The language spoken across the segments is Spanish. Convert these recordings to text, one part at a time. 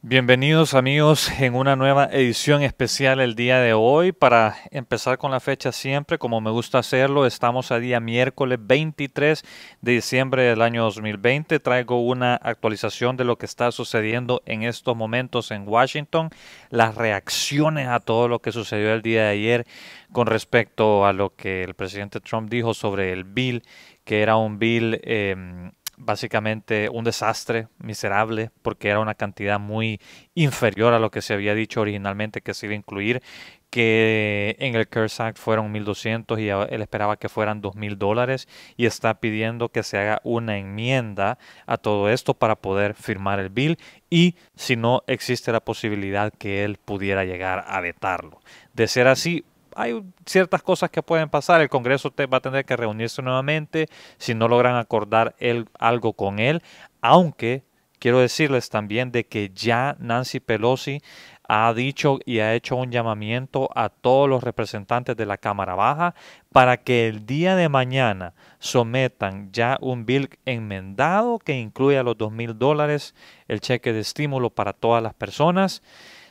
Bienvenidos amigos en una nueva edición especial el día de hoy. Para empezar con la fecha siempre, como me gusta hacerlo, estamos a día miércoles 23 de diciembre del año 2020. Traigo una actualización de lo que está sucediendo en estos momentos en Washington, las reacciones a todo lo que sucedió el día de ayer con respecto a lo que el presidente Trump dijo sobre el bill, que era un bill... Em, básicamente un desastre miserable porque era una cantidad muy inferior a lo que se había dicho originalmente que se iba a incluir, que en el CARES Act fueron 1.200 y él esperaba que fueran 2.000 dólares y está pidiendo que se haga una enmienda a todo esto para poder firmar el bill y si no existe la posibilidad que él pudiera llegar a vetarlo. De ser así, hay ciertas cosas que pueden pasar. El Congreso te va a tener que reunirse nuevamente si no logran acordar algo con él. Aunque quiero decirles también de que ya Nancy Pelosi ha dicho y ha hecho un llamamiento a todos los representantes de la Cámara Baja para que el día de mañana sometan ya un bill enmendado que incluya los dos mil dólares, el cheque de estímulo para todas las personas.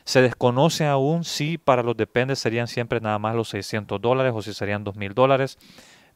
Se desconoce aún si para los dependes serían siempre nada más los 600 dólares o si serían 2.000 dólares,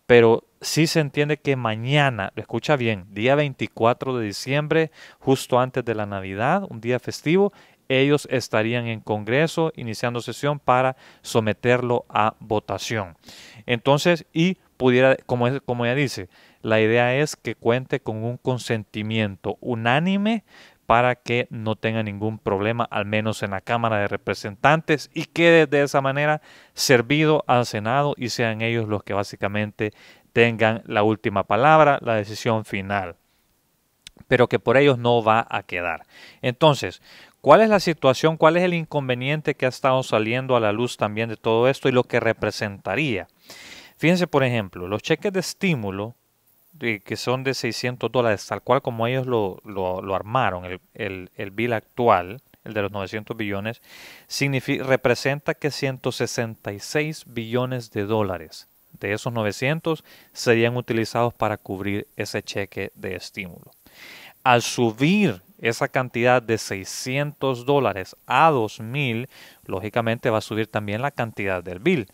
pero sí se entiende que mañana, lo escucha bien, día 24 de diciembre, justo antes de la Navidad, un día festivo, ellos estarían en Congreso iniciando sesión para someterlo a votación. Entonces, y pudiera, como, es, como ya dice, la idea es que cuente con un consentimiento unánime para que no tenga ningún problema, al menos en la Cámara de Representantes, y quede de esa manera servido al Senado y sean ellos los que básicamente tengan la última palabra, la decisión final, pero que por ellos no va a quedar. Entonces, ¿Cuál es la situación? ¿Cuál es el inconveniente que ha estado saliendo a la luz también de todo esto y lo que representaría? Fíjense, por ejemplo, los cheques de estímulo que son de 600 dólares, tal cual como ellos lo, lo, armaron, el, el, bill actual, el de los 900 billones, representa que 166 billones de dólares de esos 900 serían utilizados para cubrir ese cheque de estímulo. Al subir esa cantidad de 600 dólares a 2.000, lógicamente va a subir también la cantidad del bill.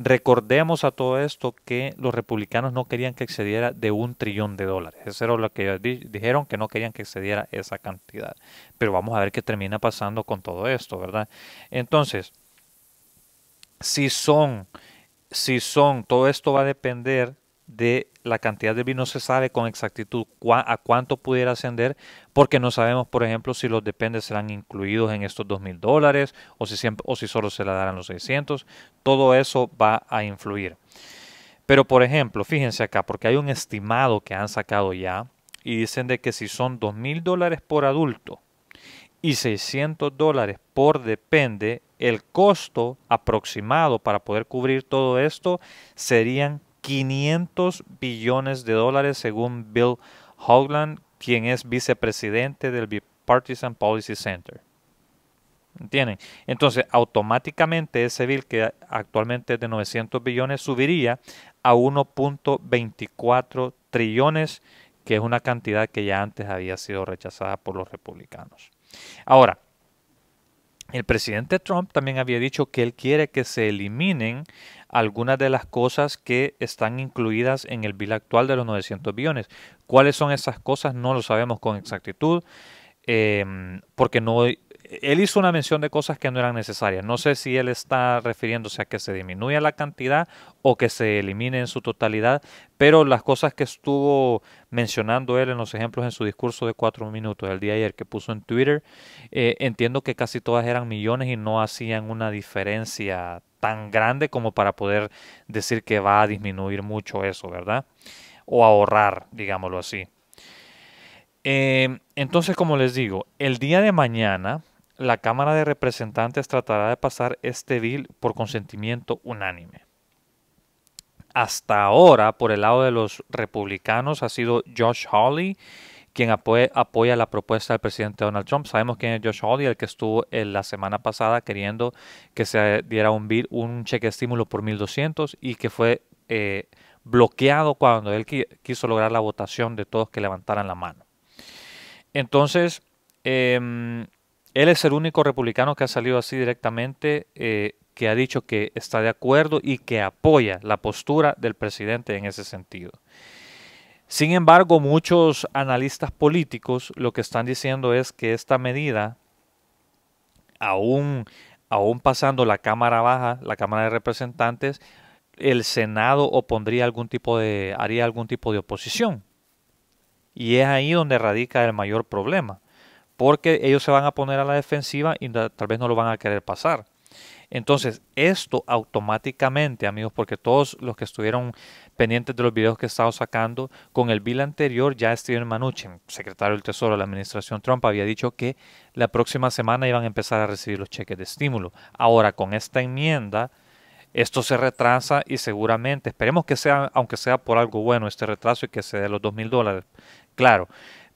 Recordemos a todo esto que los republicanos no querían que excediera de un trillón de dólares. Eso era lo que dijeron, que no querían que excediera esa cantidad. Pero vamos a ver qué termina pasando con todo esto, ¿verdad? Entonces, si son, si son, todo esto va a depender de la cantidad de vino, se sabe con exactitud a cuánto pudiera ascender, porque no sabemos, por ejemplo, si los dependes serán incluidos en estos dos mil dólares o si solo se la darán los 600. Todo eso va a influir. Pero por ejemplo, fíjense acá, porque hay un estimado que han sacado ya y dicen de que si son dos mil dólares por adulto y 600 dólares por depende, el costo aproximado para poder cubrir todo esto serían 500 billones de dólares según Bill Hogland, quien es vicepresidente del Bipartisan Policy Center. ¿Entienden? Entonces, automáticamente ese bill que actualmente es de 900 billones subiría a 1.24 trillones, que es una cantidad que ya antes había sido rechazada por los republicanos. Ahora, el presidente Trump también había dicho que él quiere que se eliminen algunas de las cosas que están incluidas en el bill actual de los 900 billones. ¿Cuáles son esas cosas? No lo sabemos con exactitud, eh, porque no él hizo una mención de cosas que no eran necesarias. No sé si él está refiriéndose a que se disminuya la cantidad o que se elimine en su totalidad, pero las cosas que estuvo mencionando él en los ejemplos en su discurso de cuatro minutos el día ayer que puso en Twitter, eh, entiendo que casi todas eran millones y no hacían una diferencia tan grande como para poder decir que va a disminuir mucho eso, ¿verdad? O ahorrar, digámoslo así. Eh, entonces, como les digo, el día de mañana la Cámara de Representantes tratará de pasar este bill por consentimiento unánime. Hasta ahora, por el lado de los republicanos, ha sido Josh Hawley quien apoya, la propuesta del presidente Donald Trump. Sabemos quién es Josh Hawley, el que estuvo en la semana pasada queriendo que se diera un bill, un cheque de estímulo por 1.200 y que fue eh, bloqueado cuando él quiso lograr la votación de todos que levantaran la mano. Entonces, em, él es el único republicano que ha salido así directamente, eh, que ha dicho que está de acuerdo y que apoya la postura del presidente en ese sentido. Sin embargo, muchos analistas políticos lo que están diciendo es que esta medida, aún, aún pasando la Cámara Baja, la Cámara de Representantes, el Senado opondría algún tipo de, haría algún tipo de oposición. Y es ahí donde radica el mayor problema porque ellos se van a poner a la defensiva y tal vez no lo van a querer pasar. Entonces, esto automáticamente, amigos, porque todos los que estuvieron pendientes de los videos que he estado sacando, con el bill anterior, ya Steven Mnuchin, secretario del Tesoro de la administración Trump, había dicho que la próxima semana iban a empezar a recibir los cheques de estímulo. Ahora, con esta enmienda, esto se retrasa y seguramente, esperemos que sea, aunque sea por algo bueno este retraso y que se dé los dos mil dólares, claro,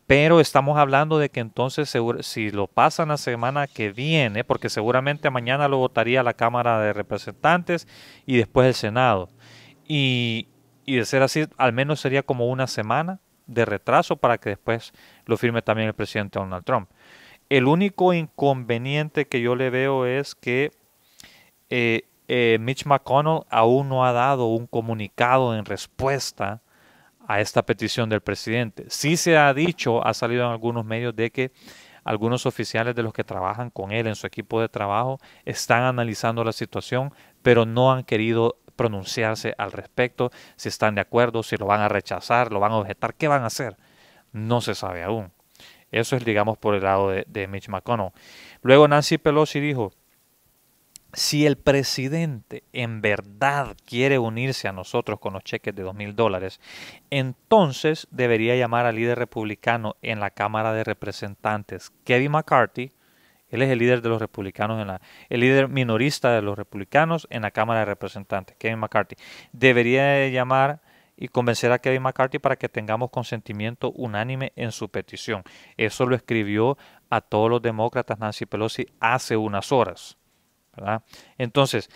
pero estamos hablando de que entonces si lo pasan la semana que viene, porque seguramente mañana lo votaría la Cámara de Representantes y después el Senado. Y, y de ser así, al menos sería como una semana de retraso para que después lo firme también el presidente Donald Trump. El único inconveniente que yo le veo es que eh, eh, Mitch McConnell aún no ha dado un comunicado en respuesta a esta petición del presidente. Sí se ha dicho, ha salido en algunos medios de que algunos oficiales de los que trabajan con él en su equipo de trabajo están analizando la situación, pero no han querido pronunciarse al respecto, si están de acuerdo, si lo van a rechazar, lo van a objetar, qué van a hacer. No se sabe aún. Eso es, digamos, por el lado de, Mitch McConnell. Luego Nancy Pelosi dijo, si el presidente en verdad quiere unirse a nosotros con los cheques de dos mil dólares, entonces debería llamar al líder republicano en la Cámara de Representantes, Kevin McCarthy. Él es el líder de los republicanos en la, el líder minorista de los republicanos en la Cámara de Representantes, Kevin McCarthy. Debería llamar y convencer a Kevin McCarthy para que tengamos consentimiento unánime en su petición. Eso lo escribió a todos los demócratas Nancy Pelosi hace unas horas. Entonces,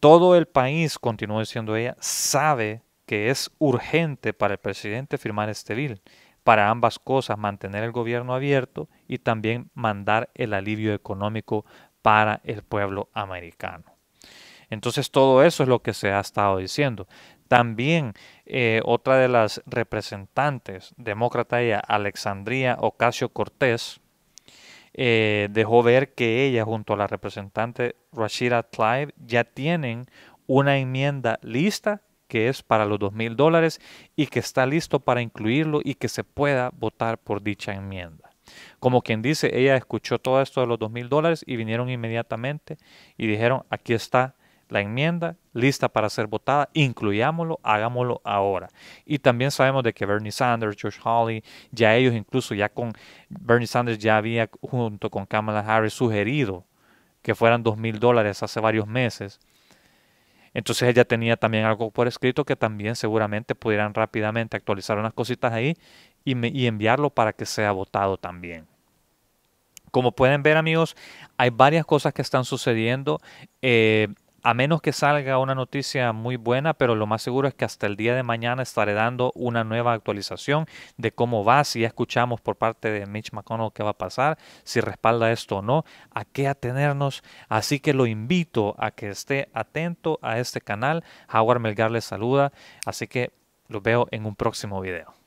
todo el país, continuó diciendo ella, sabe que es urgente para el presidente firmar este bill, para ambas cosas, mantener el gobierno abierto y también mandar el alivio económico para el pueblo americano. Entonces todo eso es lo que se ha estado diciendo. También eh, otra de las representantes demócrata, ella, Alexandria Ocasio Cortés, eh, dejó ver que ella junto a la representante Rashida Tlaib ya tienen una enmienda lista que es para los dos mil dólares y que está listo para incluirlo y que se pueda votar por dicha enmienda. Como quien dice, ella escuchó todo esto de los dos mil dólares y vinieron inmediatamente y dijeron, aquí está la enmienda lista para ser votada, incluyámoslo, hagámoslo ahora. Y también sabemos de que Bernie Sanders, George Hawley, ya ellos incluso, ya con Bernie Sanders ya había junto con Kamala Harris sugerido que fueran dos mil dólares hace varios meses. Entonces ella tenía también algo por escrito que también seguramente pudieran rápidamente actualizar unas cositas ahí y, y enviarlo para que sea votado también. Como pueden ver amigos, hay varias cosas que están sucediendo. Eh, a menos que salga una noticia muy buena, pero lo más seguro es que hasta el día de mañana estaré dando una nueva actualización de cómo va, si ya escuchamos por parte de Mitch McConnell qué va a pasar, si respalda esto o no, a qué atenernos. Así que lo invito a que esté atento a este canal. Howard Melgar les saluda, así que los veo en un próximo video.